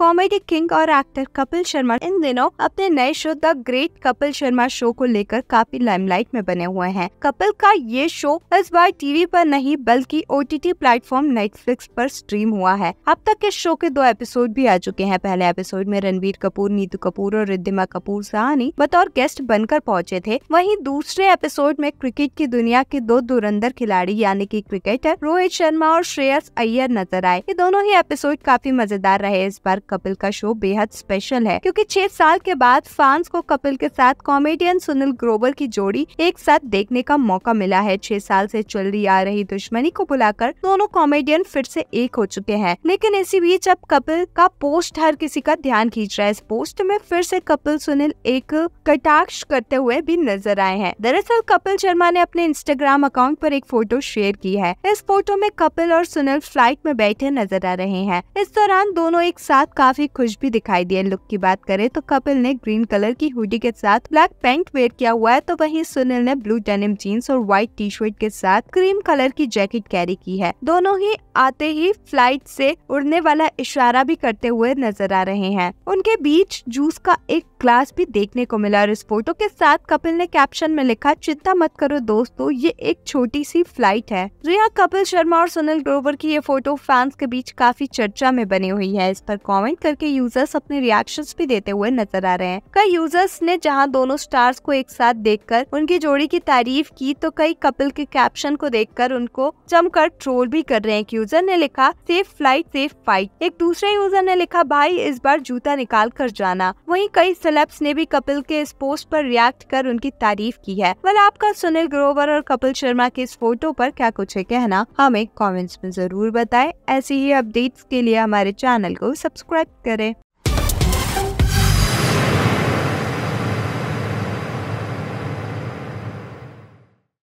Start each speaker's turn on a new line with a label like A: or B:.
A: comedy king और actor Kapil Sharma इन दिनों अपने नए show the great Kapil Sharma show को लेकर काफी लाइमलाइट में बने हुए हैं कपिल का ये शो इस बार टीवी पर नहीं बल्कि O T T platform Netflix पर स्ट्रीम हुआ है अब तक इस शो के दो एपिसोड भी आ चुके हैं पहले एपिसोड में रणबीर कपूर नीतू कपूर और रिद्धिमा कपूर सहानी बतौर गेस्ट बनकर पहुंचे थे वहीं दूसरे एपिसोड में क्रिकेट की दुनिया के दो दुरंधर खिलाड़ी यानी कि क्रिकेटर रोहित शर्मा और श्रेयस अय्यर नजर आए ये दोनों ही एपिसोड काफी मजेदार रहे इस बार कपिल का शो बेहद स्पेशल है क्योंकि छह साल के बाद फैंस को कपिल के साथ कॉमेडियन सुनील ग्रोवर की जोड़ी एक साथ देखने का मौका मिला है छह साल से चल रही आ रही दुश्मनी को बुलाकर दोनों कॉमेडियन फिर से एक हो चुके हैं लेकिन इसी बीच अब कपिल का पोस्ट हर किसी का ध्यान खींच रहा है इस पोस्ट में फिर से कपिल सुनील एक कटाक्ष करते हुए भी नजर आए हैं दरअसल कपिल शर्मा ने अपने इंस्टाग्राम अकाउंट पर एक फोटो शेयर की है इस फोटो में कपिल और सुनील फ्लाइट में बैठे नजर आ रहे हैं इस दौरान दोनों एक साथ काफी खुश भी दिखाई दिए लुक की बात करें तो कपिल ने ग्रीन कलर की हुडी के साथ ब्लैक पैंट वेयर किया हुआ है तो वहीं सुनील ने ब्लू डेनिम जीन्स और व्हाइट टी शर्ट के साथ क्रीम कलर की जैकेट कैरी की है दोनों ही आते ही फ्लाइट से उड़ने वाला इशारा भी करते हुए नजर आ रहे हैं उनके बीच जूस का एक ग्लास भी देखने को मिला और इस फोटो के साथ कपिल ने कैप्शन में लिखा चिंता मत करो दोस्तों ये एक छोटी सी फ्लाइट है रिया कपिल शर्मा और सुनील ग्रोवर की ये फोटो फैंस के बीच काफी चर्चा में बनी हुई है इस पर कॉम कमेंट करके यूजर्स अपने रिएक्शन भी देते हुए नजर आ रहे हैं कई यूजर्स ने जहाँ दोनों स्टार्स को एक साथ देखकर उनकी जोड़ी की तारीफ की तो कई कपिल के कैप्शन को देखकर उनको जमकर ट्रोल भी कर रहे हैं एक यूजर ने लिखा सेफ फ्लाइट सेफ फाइट एक दूसरे यूजर ने लिखा भाई इस बार जूता निकाल कर जाना वहीं कई सेलेब्स ने भी कपिल के इस पोस्ट पर रिएक्ट कर उनकी तारीफ की है वह आपका सुनील ग्रोवर और कपिल शर्मा के इस फोटो पर क्या कुछ है कहना हमें कमेंट्स में जरूर बताएं ऐसी ही अपडेट्स के लिए हमारे चैनल को सब्सक्राइब सब्सक्राइब करें